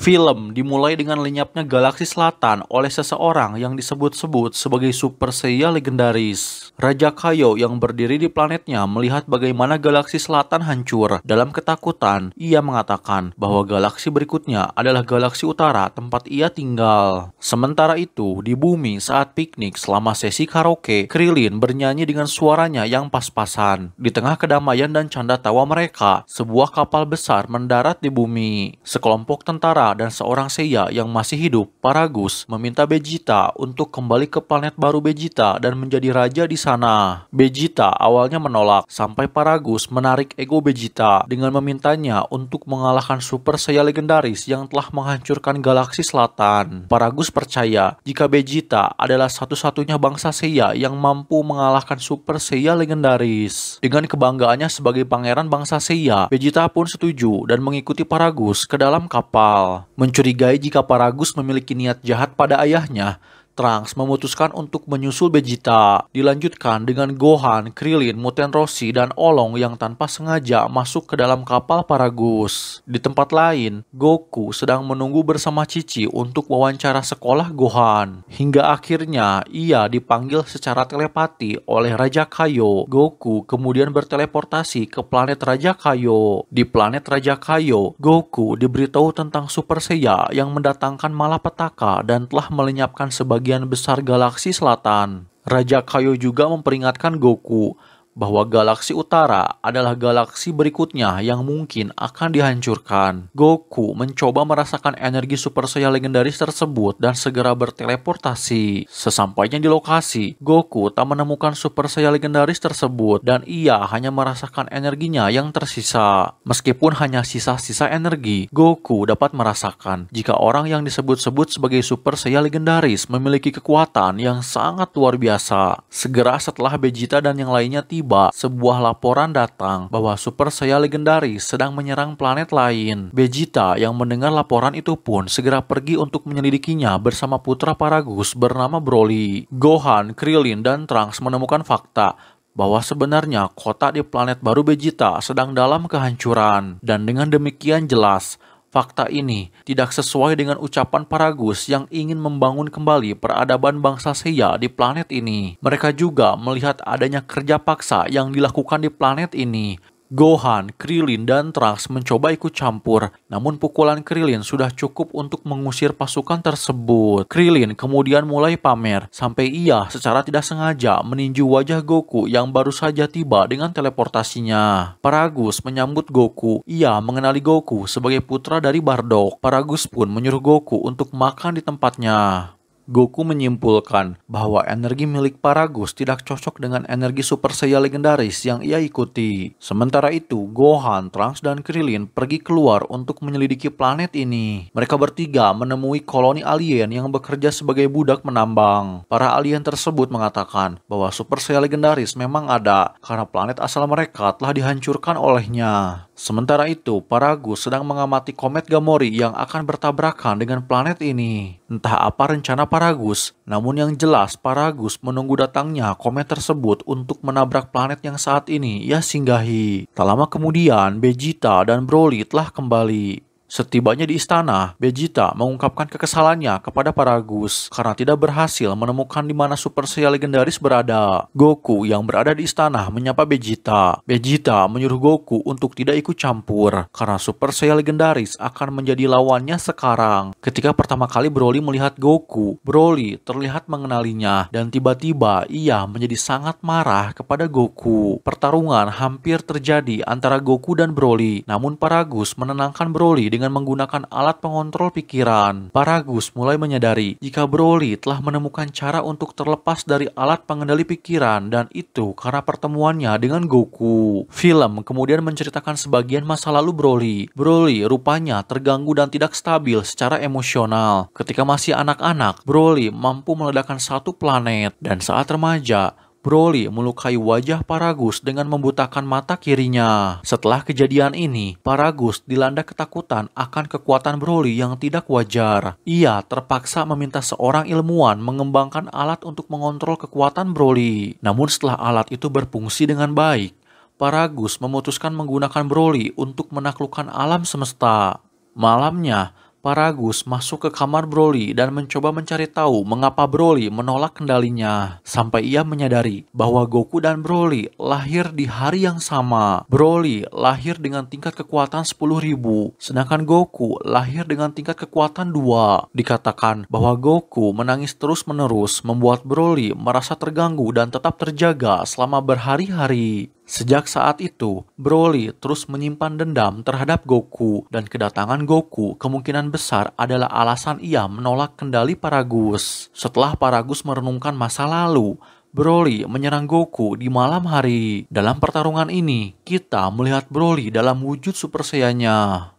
Film dimulai dengan lenyapnya galaksi selatan oleh seseorang yang disebut-sebut sebagai Super Seiya legendaris. Raja Kaio yang berdiri di planetnya melihat bagaimana galaksi selatan hancur. Dalam ketakutan, ia mengatakan bahwa galaksi berikutnya adalah galaksi utara tempat ia tinggal. Sementara itu, di bumi saat piknik selama sesi karaoke, Krilin bernyanyi dengan suaranya yang pas-pasan. Di tengah kedamaian dan canda tawa mereka, sebuah kapal besar mendarat di bumi. Sekelompok tentara dan seorang Seiya yang masih hidup, Paragus meminta Vegeta untuk kembali ke planet baru Vegeta dan menjadi raja di sana. Vegeta awalnya menolak sampai Paragus menarik ego Vegeta dengan memintanya untuk mengalahkan Super Saiya legendaris yang telah menghancurkan galaksi selatan. Paragus percaya jika Vegeta adalah satu-satunya bangsa Seiya yang mampu mengalahkan Super Saiyan legendaris. Dengan kebanggaannya sebagai pangeran bangsa Seiya, Vegeta pun setuju dan mengikuti Paragus ke dalam kapal mencurigai jika Paragus memiliki niat jahat pada ayahnya Trunks memutuskan untuk menyusul Vegeta. Dilanjutkan dengan Gohan, Krillin, Muten Roshi, dan Olong yang tanpa sengaja masuk ke dalam kapal Paragus. Di tempat lain, Goku sedang menunggu bersama Cici untuk wawancara sekolah Gohan. Hingga akhirnya, ia dipanggil secara telepati oleh Raja Kaio. Goku kemudian berteleportasi ke planet Raja Kaio. Di planet Raja Kaio, Goku diberitahu tentang Super Seiya yang mendatangkan malapetaka dan telah melenyapkan sebagian sebagian besar galaksi selatan. Raja Kaio juga memperingatkan Goku bahwa galaksi utara adalah galaksi berikutnya yang mungkin akan dihancurkan. Goku mencoba merasakan energi Super Saiyan legendaris tersebut dan segera berteleportasi. Sesampainya di lokasi, Goku tak menemukan Super Saiyan legendaris tersebut dan ia hanya merasakan energinya yang tersisa. Meskipun hanya sisa-sisa energi, Goku dapat merasakan jika orang yang disebut-sebut sebagai Super Saiyan legendaris memiliki kekuatan yang sangat luar biasa. Segera setelah Vegeta dan yang lainnya tiba, tiba sebuah laporan datang bahwa Super Saiyan legendaris sedang menyerang planet lain. Vegeta yang mendengar laporan itu pun segera pergi untuk menyelidikinya bersama putra Paragus bernama Broly. Gohan, Krillin, dan Trunks menemukan fakta bahwa sebenarnya kota di planet baru Vegeta sedang dalam kehancuran. Dan dengan demikian jelas, Fakta ini tidak sesuai dengan ucapan Paragus yang ingin membangun kembali peradaban bangsa Seiya di planet ini. Mereka juga melihat adanya kerja paksa yang dilakukan di planet ini Gohan, Krillin dan Trunks mencoba ikut campur, namun pukulan Krillin sudah cukup untuk mengusir pasukan tersebut. Krillin kemudian mulai pamer, sampai ia secara tidak sengaja meninju wajah Goku yang baru saja tiba dengan teleportasinya. Paragus menyambut Goku, ia mengenali Goku sebagai putra dari Bardock. Paragus pun menyuruh Goku untuk makan di tempatnya. Goku menyimpulkan bahwa energi milik Paragus tidak cocok dengan energi Super Saiya legendaris yang ia ikuti. Sementara itu, Gohan, Trunks, dan Krillin pergi keluar untuk menyelidiki planet ini. Mereka bertiga menemui koloni alien yang bekerja sebagai budak menambang. Para alien tersebut mengatakan bahwa Super Saiya legendaris memang ada karena planet asal mereka telah dihancurkan olehnya. Sementara itu, Paragus sedang mengamati komet Gamori yang akan bertabrakan dengan planet ini. Entah apa rencana Paragus, namun yang jelas Paragus menunggu datangnya komet tersebut untuk menabrak planet yang saat ini ia singgahi. Tak lama kemudian, Vegeta dan Broly telah kembali. Setibanya di istana, Vegeta mengungkapkan kekesalannya kepada Paragus karena tidak berhasil menemukan di mana Super Saiyan legendaris berada. Goku yang berada di istana menyapa Vegeta. Vegeta menyuruh Goku untuk tidak ikut campur karena Super Saiyan legendaris akan menjadi lawannya sekarang. Ketika pertama kali Broly melihat Goku, Broly terlihat mengenalinya dan tiba-tiba ia menjadi sangat marah kepada Goku. Pertarungan hampir terjadi antara Goku dan Broly, namun Paragus menenangkan Broly dengan dengan menggunakan alat pengontrol pikiran. Paragus mulai menyadari jika Broly telah menemukan cara untuk terlepas dari alat pengendali pikiran dan itu karena pertemuannya dengan Goku. Film kemudian menceritakan sebagian masa lalu Broly. Broly rupanya terganggu dan tidak stabil secara emosional. Ketika masih anak-anak, Broly mampu meledakkan satu planet dan saat remaja, Broly melukai wajah Paragus dengan membutakan mata kirinya. Setelah kejadian ini, Paragus dilanda ketakutan akan kekuatan Broly yang tidak wajar. Ia terpaksa meminta seorang ilmuwan mengembangkan alat untuk mengontrol kekuatan Broly. Namun setelah alat itu berfungsi dengan baik, Paragus memutuskan menggunakan Broly untuk menaklukkan alam semesta. Malamnya, Paragus masuk ke kamar Broly dan mencoba mencari tahu mengapa Broly menolak kendalinya. Sampai ia menyadari bahwa Goku dan Broly lahir di hari yang sama. Broly lahir dengan tingkat kekuatan ribu, sedangkan Goku lahir dengan tingkat kekuatan 2. Dikatakan bahwa Goku menangis terus-menerus membuat Broly merasa terganggu dan tetap terjaga selama berhari-hari. Sejak saat itu, Broly terus menyimpan dendam terhadap Goku dan kedatangan Goku kemungkinan besar adalah alasan ia menolak kendali Paragus. Setelah Paragus merenungkan masa lalu, Broly menyerang Goku di malam hari. Dalam pertarungan ini, kita melihat Broly dalam wujud Super Saiyan-nya.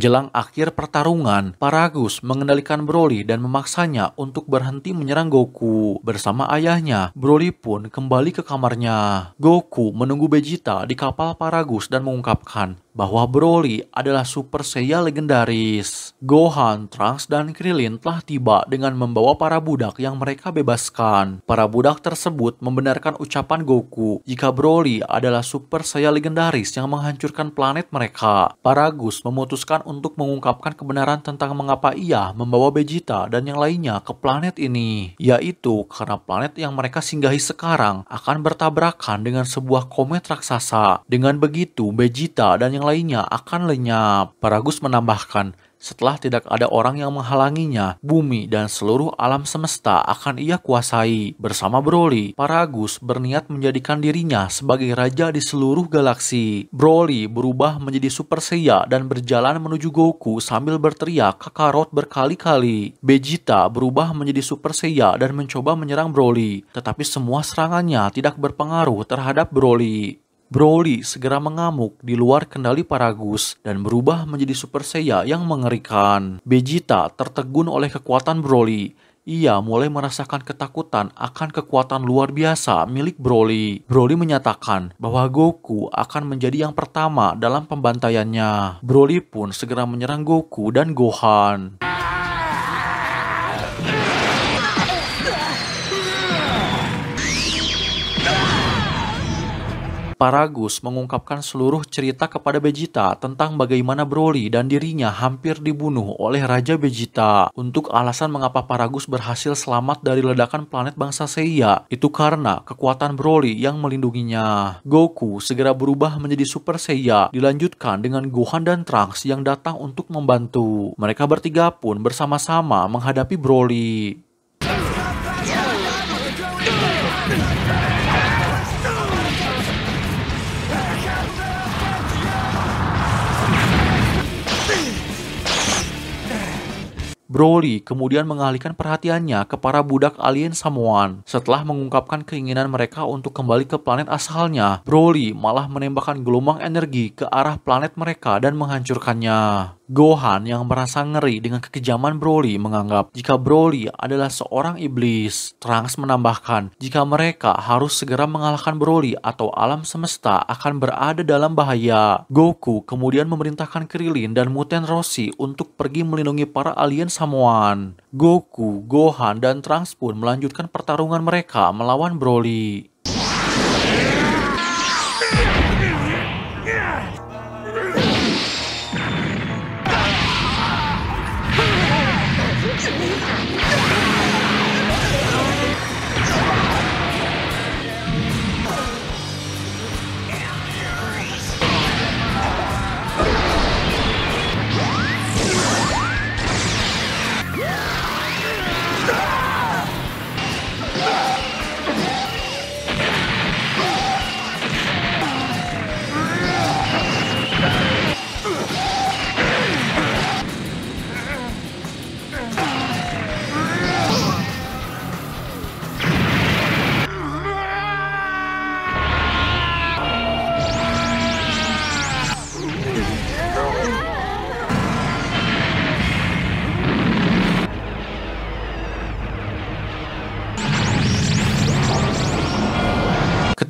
Menjelang akhir pertarungan, Paragus mengendalikan Broly dan memaksanya untuk berhenti menyerang Goku. Bersama ayahnya, Broly pun kembali ke kamarnya. Goku menunggu Vegeta di kapal Paragus dan mengungkapkan bahwa Broly adalah Super Saiyan legendaris. Gohan, Trunks, dan Krillin telah tiba dengan membawa para budak yang mereka bebaskan. Para budak tersebut membenarkan ucapan Goku jika Broly adalah Super Saiyan legendaris yang menghancurkan planet mereka. Para Gus memutuskan untuk mengungkapkan kebenaran tentang mengapa ia membawa Vegeta dan yang lainnya ke planet ini, yaitu karena planet yang mereka singgahi sekarang akan bertabrakan dengan sebuah komet raksasa. Dengan begitu, Vegeta dan yang yang lainnya akan lenyap. Paragus menambahkan, setelah tidak ada orang yang menghalanginya, bumi dan seluruh alam semesta akan ia kuasai. Bersama Broly, Paragus berniat menjadikan dirinya sebagai raja di seluruh galaksi. Broly berubah menjadi Super Saiya dan berjalan menuju Goku sambil berteriak Kakarot berkali-kali. Vegeta berubah menjadi Super Saiya dan mencoba menyerang Broly, tetapi semua serangannya tidak berpengaruh terhadap Broly. Broly segera mengamuk di luar kendali Paragus dan berubah menjadi Super Saiya yang mengerikan. Vegeta tertegun oleh kekuatan Broly. Ia mulai merasakan ketakutan akan kekuatan luar biasa milik Broly. Broly menyatakan bahwa Goku akan menjadi yang pertama dalam pembantaiannya. Broly pun segera menyerang Goku dan Gohan. Paragus mengungkapkan seluruh cerita kepada Vegeta tentang bagaimana Broly dan dirinya hampir dibunuh oleh Raja Vegeta untuk alasan mengapa Paragus berhasil selamat dari ledakan planet bangsa Seiya. Itu karena kekuatan Broly yang melindunginya. Goku segera berubah menjadi Super Seiya, dilanjutkan dengan Gohan dan Trunks yang datang untuk membantu. Mereka bertiga pun bersama-sama menghadapi Broly. Broly kemudian mengalihkan perhatiannya ke para budak alien Samoan. Setelah mengungkapkan keinginan mereka untuk kembali ke planet asalnya, Broly malah menembakkan gelombang energi ke arah planet mereka dan menghancurkannya. Gohan yang merasa ngeri dengan kekejaman Broly menganggap jika Broly adalah seorang iblis. Trunks menambahkan jika mereka harus segera mengalahkan Broly atau alam semesta akan berada dalam bahaya. Goku kemudian memerintahkan Krillin dan Muten Roshi untuk pergi melindungi para alien Samoan. Goku, Gohan, dan Trunks pun melanjutkan pertarungan mereka melawan Broly.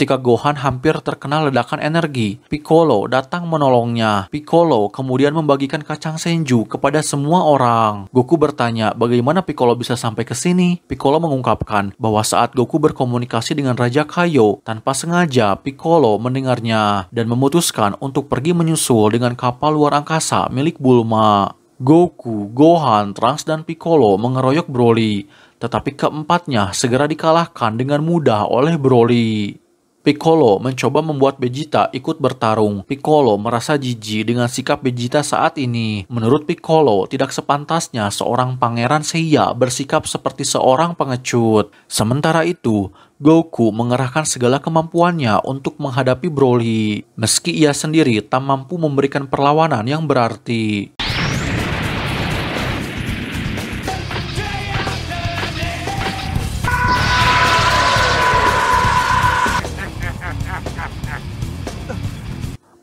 ketika Gohan hampir terkena ledakan energi. Piccolo datang menolongnya. Piccolo kemudian membagikan kacang senju kepada semua orang. Goku bertanya bagaimana Piccolo bisa sampai ke sini. Piccolo mengungkapkan bahwa saat Goku berkomunikasi dengan Raja Kaio, tanpa sengaja Piccolo mendengarnya dan memutuskan untuk pergi menyusul dengan kapal luar angkasa milik Bulma. Goku, Gohan, Trunks, dan Piccolo mengeroyok Broly tetapi keempatnya segera dikalahkan dengan mudah oleh Broly. Piccolo mencoba membuat Vegeta ikut bertarung. Piccolo merasa jijik dengan sikap Vegeta saat ini. Menurut Piccolo, tidak sepantasnya seorang pangeran Seiya bersikap seperti seorang pengecut. Sementara itu, Goku mengerahkan segala kemampuannya untuk menghadapi Broly. Meski ia sendiri tak mampu memberikan perlawanan yang berarti.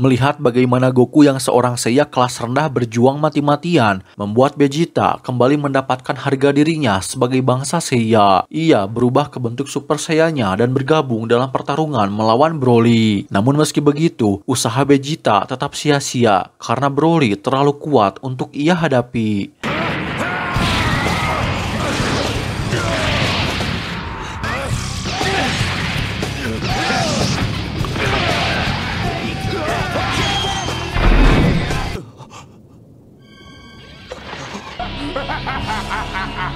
Melihat bagaimana Goku yang seorang Seiya kelas rendah berjuang mati-matian, membuat Vegeta kembali mendapatkan harga dirinya sebagai bangsa Seiya. Ia berubah ke bentuk Super Saiyanya dan bergabung dalam pertarungan melawan Broly. Namun meski begitu, usaha Vegeta tetap sia-sia karena Broly terlalu kuat untuk ia hadapi.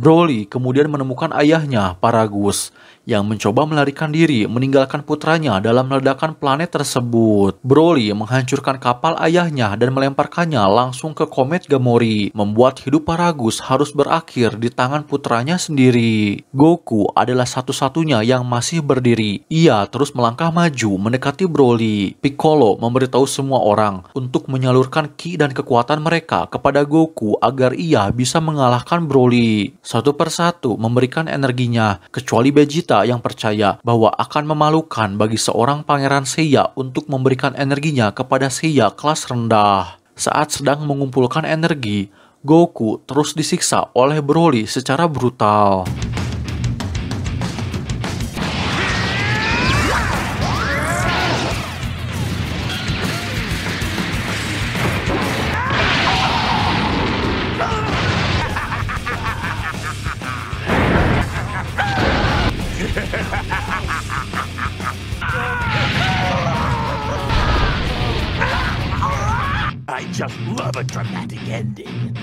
Broly kemudian menemukan ayahnya, Paragus, yang mencoba melarikan diri meninggalkan putranya dalam ledakan planet tersebut. Broly menghancurkan kapal ayahnya dan melemparkannya langsung ke komet Gamori, membuat hidup Paragus harus berakhir di tangan putranya sendiri. Goku adalah satu-satunya yang masih berdiri. Ia terus melangkah maju mendekati Broly. Piccolo memberitahu semua orang untuk menyalurkan ki dan kekuatan mereka kepada Goku agar ia bisa mengalahkan Broly satu persatu memberikan energinya, kecuali Vegeta yang percaya bahwa akan memalukan bagi seorang pangeran Seiya untuk memberikan energinya kepada Seiya kelas rendah. Saat sedang mengumpulkan energi, Goku terus disiksa oleh Broly secara brutal. of a dramatic ending.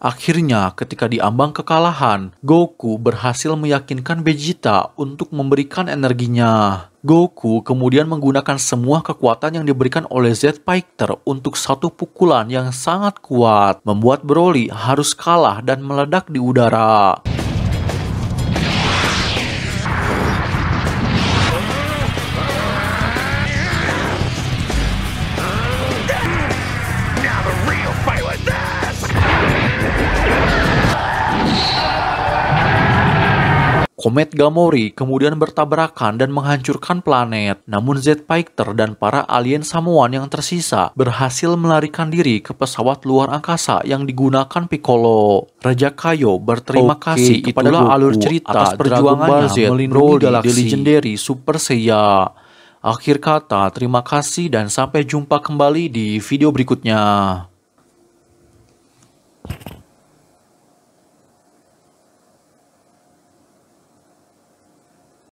Akhirnya, ketika diambang kekalahan, Goku berhasil meyakinkan Vegeta untuk memberikan energinya. Goku kemudian menggunakan semua kekuatan yang diberikan oleh Z Fighter untuk satu pukulan yang sangat kuat, membuat Broly harus kalah dan meledak di udara. Komet Gamori kemudian bertabrakan dan menghancurkan planet. Namun Zed Pikter dan para alien Samoan yang tersisa berhasil melarikan diri ke pesawat luar angkasa yang digunakan Piccolo. Raja Kayo berterima Oke, kasih kepada Goku alur cerita atas perjuangannya Z melindungi galaksi di Legendary Super Seiya. Akhir kata, terima kasih dan sampai jumpa kembali di video berikutnya.